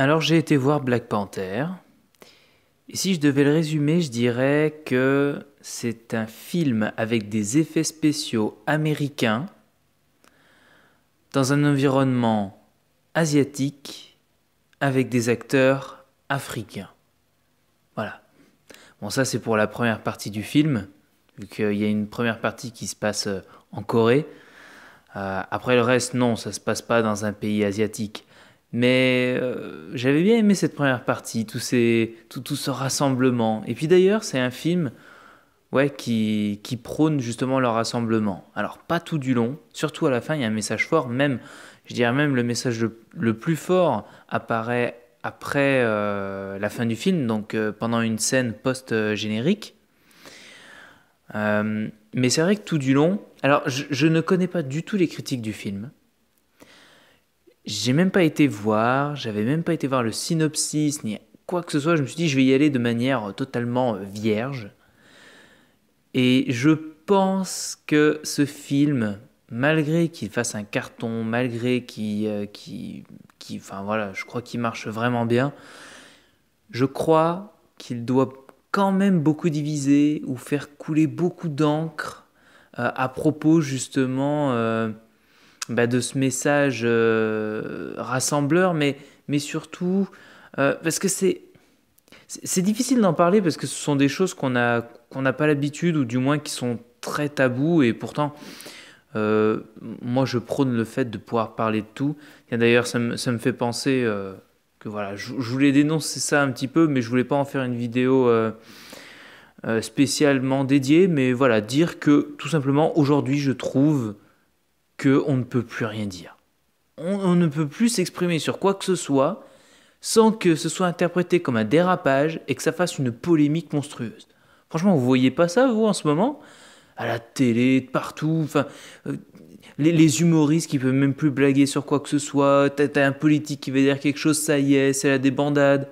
Alors j'ai été voir Black Panther. Et si je devais le résumer, je dirais que c'est un film avec des effets spéciaux américains dans un environnement asiatique avec des acteurs africains. Voilà. Bon ça c'est pour la première partie du film, vu qu'il y a une première partie qui se passe euh, en Corée. Euh, après le reste, non, ça se passe pas dans un pays asiatique. Mais euh, j'avais bien aimé cette première partie, tout, tout, ce rassemblement. Et puis d'ailleurs, c'est un film ouais, qui, qui prône justement le rassemblement. Alors pas tout du long, surtout à la fin, il y a un message fort, même, je dirais même le message le, plus fort apparaît après euh, la fin du film, donc euh, pendant une scène post-générique. mais c'est vrai que tout du long, alors je ne connais pas du tout les critiques du film, j'ai même pas été voir, j'avais même pas été voir le synopsis ni quoi que ce soit. Je me suis dit, je vais y aller de manière euh, totalement euh, vierge. Et je pense que ce film, malgré qu'il fasse un carton, malgré euh, qu'il. enfin voilà, je crois qu'il marche vraiment bien, je crois qu'il doit quand même beaucoup diviser ou faire couler beaucoup d'encre à propos justement. Bah, de ce message euh, rassembleur, mais, surtout, euh, parce que c'est... difficile d'en parler parce que ce sont des choses qu'on n'a qu'on n'a pas l'habitude ou du moins qui sont très tabous et pourtant euh, moi je prône le fait de pouvoir parler de tout. d'ailleurs ça, me, fait penser que voilà, je, voulais dénoncer ça un petit peu mais je voulais pas en faire une vidéo spécialement dédiée mais voilà, dire que tout simplement aujourd'hui je trouve on ne peut plus rien dire. On, ne peut plus s'exprimer sur quoi que ce soit sans que ce soit interprété comme un dérapage et que ça fasse une polémique monstrueuse. Franchement, vous voyez pas ça, vous, en ce moment À la télé, partout, enfin... Euh, les, humoristes qui peuvent même plus blaguer sur quoi que ce soit, t'as un politique qui veut dire quelque chose, ça y est, c'est la débandade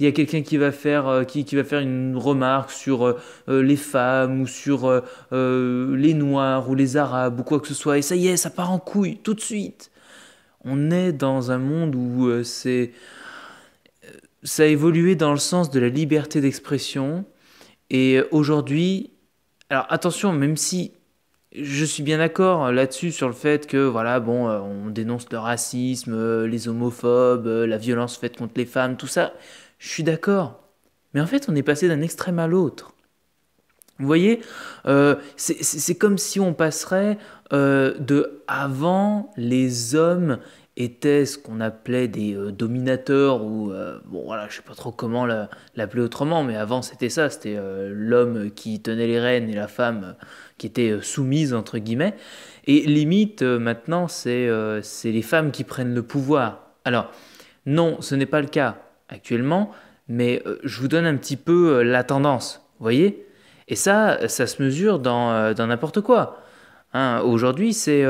il y a quelqu'un qui va faire euh, qui, qui, va faire une remarque sur euh, euh, les femmes ou sur les noirs ou les arabes ou quoi que ce soit et ça y est ça part en couille tout de suite on est dans un monde où c'est ça a évolué dans le sens de la liberté d'expression et aujourd'hui alors attention même si je suis bien d'accord là-dessus sur le fait que voilà bon on dénonce le racisme, les homophobes, la violence faite contre les femmes, tout ça. Je suis d'accord. Mais en fait, on est passé d'un extrême à l'autre. Vous voyez, euh, c'est comme si on passerait euh, de avant les hommes étaient ce qu'on appelait des euh, dominateurs ou bon voilà je sais pas trop comment l'appeler autrement mais avant c'était ça c'était l'homme qui tenait les rênes et la femme qui était soumise entre guillemets et limite maintenant c'est les femmes qui prennent le pouvoir alors non ce n'est pas le cas actuellement, mais euh, je vous donne un petit peu euh, la tendance, vous voyez Et ça, ça se mesure dans euh, n'importe quoi. Hein. Aujourd'hui, c'est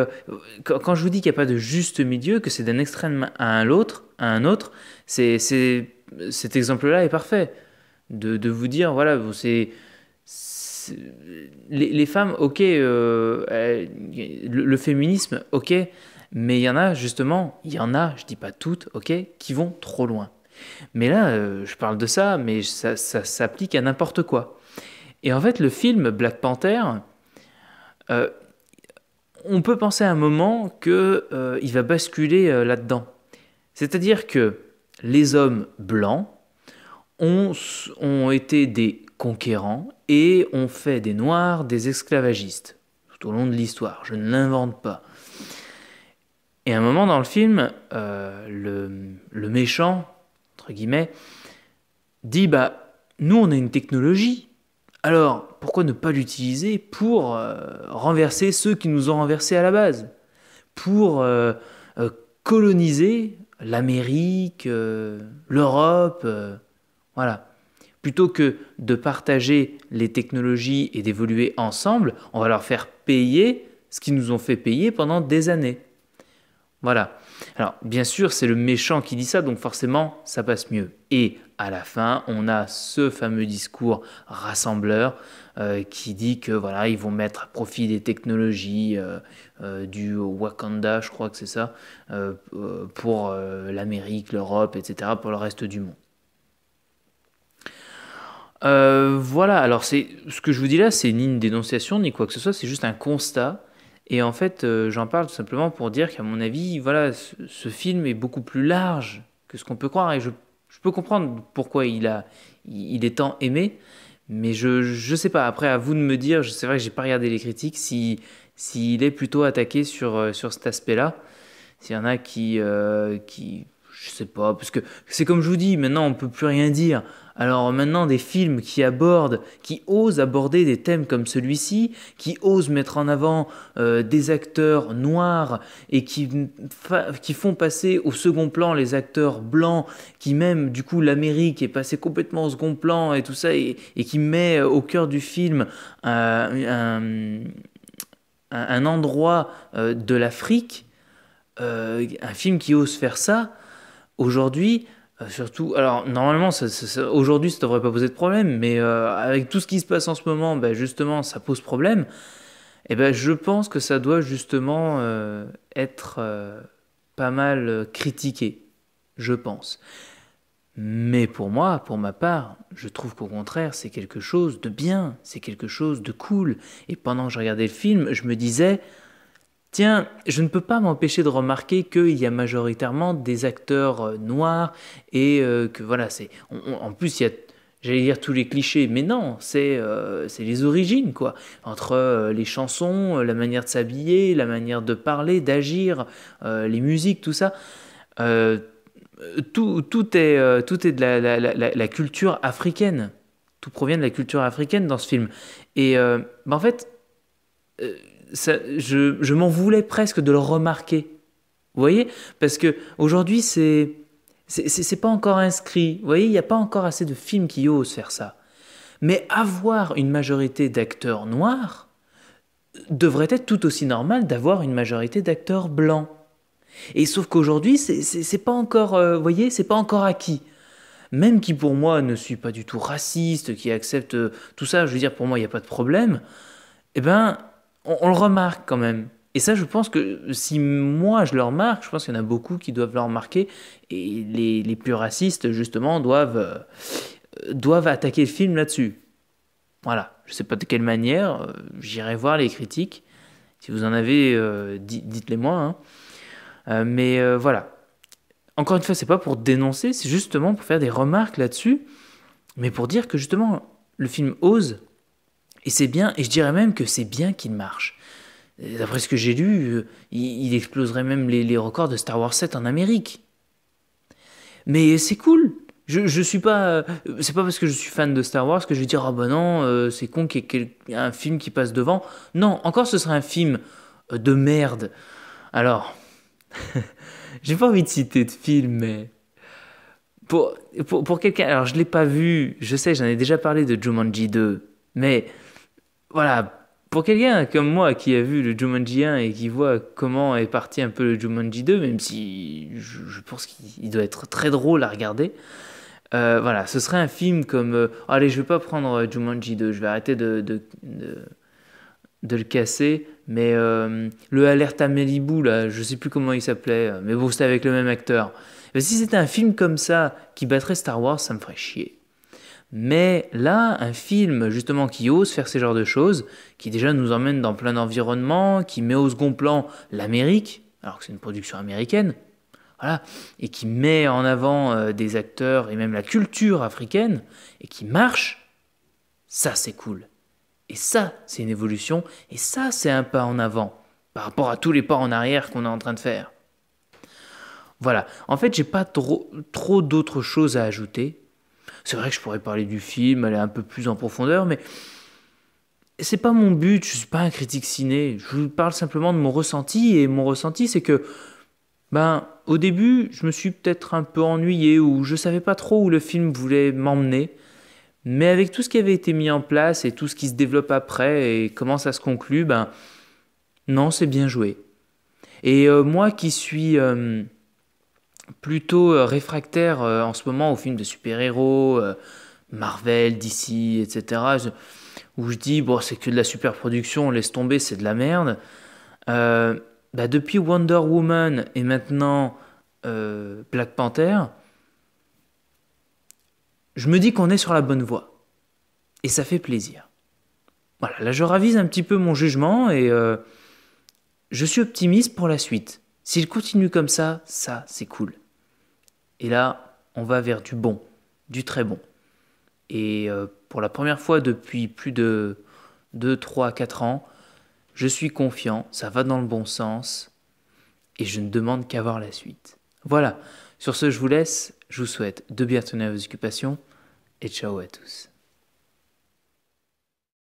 quand, je vous dis qu'il n'y a pas de juste milieu, que c'est d'un extrême à un autre, à un autre, c'est cet exemple-là est parfait. De, de, vous dire, voilà, c'est les, femmes, ok, le, le, féminisme, ok, mais il y en a justement, il y en a, je dis pas toutes, ok, qui vont trop loin. Mais là, euh, je parle de ça, mais ça, s'applique à n'importe quoi. Et en fait, le film Black Panther, euh, on peut penser à un moment qu'il euh, va basculer là-dedans. C'est-à-dire que les hommes blancs ont, été des conquérants et ont fait des Noirs des esclavagistes tout au long de l'histoire. Je ne l'invente pas. Et à un moment dans le film, le, méchant dit bah nous on a une technologie, alors pourquoi ne pas l'utiliser pour euh, renverser ceux qui nous ont renversés à la base, pour euh, euh, coloniser l'Amérique, l'Europe, voilà. Plutôt que de partager les technologies et d'évoluer ensemble, on va leur faire payer ce qu'ils nous ont fait payer pendant des années. Voilà. Alors, bien sûr, c'est le méchant qui dit ça, donc forcément, ça passe mieux. Et à la fin, on a ce fameux discours rassembleur euh, qui dit que voilà, ils vont mettre à profit des technologies euh, euh, du Wakanda, je crois que c'est ça, pour l'Amérique, l'Europe, etc., pour le reste du monde. voilà, alors c'est ce que je vous dis là, c'est ni une dénonciation ni quoi que ce soit, c'est juste un constat et en fait, euh, j'en parle tout simplement pour dire qu'à mon avis, voilà, ce, film est beaucoup plus large que ce qu'on peut croire. Et je, peux comprendre pourquoi il, a, il est tant aimé. Mais je ne sais pas. Après, à vous de me dire, c'est vrai que j'ai pas regardé les critiques, s'il si, est plutôt attaqué sur, euh, sur cet aspect-là. S'il y en a qui, je euh, qui. Je sais pas. Parce que c'est comme je vous dis, maintenant, on peut plus rien dire. Alors maintenant, des films qui abordent, qui osent aborder des thèmes comme celui-ci, qui osent mettre en avant euh, des acteurs noirs et qui, font passer au second plan les acteurs blancs, qui même du coup l'Amérique est passée complètement au second plan et tout ça, et, qui met euh, au cœur du film euh, un, endroit de l'Afrique, un film qui ose faire ça, aujourd'hui, euh, surtout, alors normalement, aujourd'hui, ça ne devrait pas poser de problème, mais euh, avec tout ce qui se passe en ce moment, ben, justement, ça pose problème. Et eh ben, je pense que ça doit justement euh, être pas mal critiqué, je pense. Mais pour moi, pour ma part, je trouve qu'au contraire, c'est quelque chose de bien, c'est quelque chose de cool. Et pendant que je regardais le film, je me disais, Tiens, je ne peux pas m'empêcher de remarquer qu'il y a majoritairement des acteurs euh, noirs et euh, que voilà, c'est en plus il y a J'allais dire tous les clichés, mais non, c'est euh, les origines, quoi. Entre les chansons, la manière de s'habiller, la manière de parler, d'agir, les musiques, tout ça. Tout, tout, est, tout est de la, la, culture africaine. Tout provient de la culture africaine dans ce film. Et bah, en fait, je, m'en voulais presque de le remarquer. Vous voyez Parce que aujourd'hui, c'est c'est pas encore inscrit. Vous voyez, il n'y a pas encore assez de films qui osent faire ça. Mais avoir une majorité d'acteurs noirs devrait être tout aussi normal d'avoir une majorité d'acteurs blancs. Et sauf qu'aujourd'hui, c'est pas encore, euh, voyez, c'est pas encore acquis. Même qui pour moi ne suis pas du tout raciste, qui accepte euh, tout ça, je veux dire pour moi il n'y a pas de problème. Eh ben, on, le remarque quand même. Et ça, je pense que si moi je le remarque, je pense qu'il y en a beaucoup qui doivent le remarquer. Et les, plus racistes, justement, doivent, euh, doivent attaquer le film là-dessus. Voilà. Je ne sais pas de quelle manière. Euh, j'irai voir les critiques. Si vous en avez, euh, dites-les moi. Hein. mais voilà. Encore une fois, c'est pas pour dénoncer, c'est justement pour faire des remarques là-dessus. Mais pour dire que justement, le film ose et c'est bien, et je dirais même que c'est bien qu'il marche. D'après ce que j'ai lu, euh, il, exploserait même les, les, records de Star Wars 7 en Amérique. Mais c'est cool. Je, je suis pas. Euh, c'est pas parce que je suis fan de Star Wars que je vais dire Ah oh ben non, euh, c'est con qu'il y ait un film qui passe devant. Non, encore ce serait un film de merde. Alors. j'ai pas envie de citer de film, mais. Pour, pour, pour quelqu'un. Alors je l'ai pas vu, je sais, j'en ai déjà parlé de Jumanji 2, mais voilà, pour quelqu'un comme moi qui a vu le Jumanji 1 et qui voit comment est parti un peu le Jumanji 2, même si je, pense qu'il doit être très drôle à regarder, euh, voilà, ce serait un film comme euh, Allez, je vais pas prendre euh, Jumanji 2, je vais arrêter de, de, de, le casser, mais le Alerte à Malibu, là, je sais plus comment il s'appelait, mais bon, c'était avec le même acteur. Mais si c'était un film comme ça qui battrait Star Wars, ça me ferait chier. Mais là, un film justement qui ose faire ce genre de choses, qui déjà nous emmène dans plein d'environnements, qui met au second plan l'Amérique, alors que c'est une production américaine, et qui met en avant euh, des acteurs et même la culture africaine, et qui marche, ça c'est cool. Et ça, c'est une évolution, et ça, c'est un pas en avant, par rapport à tous les pas en arrière qu'on est en train de faire. Voilà, en fait, j'ai pas trop, trop d'autres choses à ajouter, c'est vrai que je pourrais parler du film, aller un peu plus en profondeur, mais c'est pas mon but, je suis pas un critique ciné, je vous parle simplement de mon ressenti, et mon ressenti c'est que, ben, au début, je me suis peut-être un peu ennuyé, ou je savais pas trop où le film voulait m'emmener, mais avec tout ce qui avait été mis en place, et tout ce qui se développe après, et comment ça se conclut, ben, non, c'est bien joué. Et euh, moi qui suis... Euh, plutôt euh, réfractaire euh, en ce moment aux films de super-héros, euh, Marvel, DC, etc. où je dis, bon, c'est que de la super-production, laisse tomber, c'est de la merde. Bah, depuis Wonder Woman et maintenant Black Panther, je me dis qu'on est sur la bonne voie. Et ça fait plaisir. Voilà, là je ravise un petit peu mon jugement et je suis optimiste pour la suite. S'il continue comme ça, ça c'est cool. Et là, on va vers du bon, du très bon. Et euh, pour la première fois depuis plus de 2, 3, 4 ans, je suis confiant, ça va dans le bon sens, et je ne demande qu'à voir la suite. Voilà, sur ce je vous laisse, je vous souhaite de bien tenir vos occupations, et ciao à tous.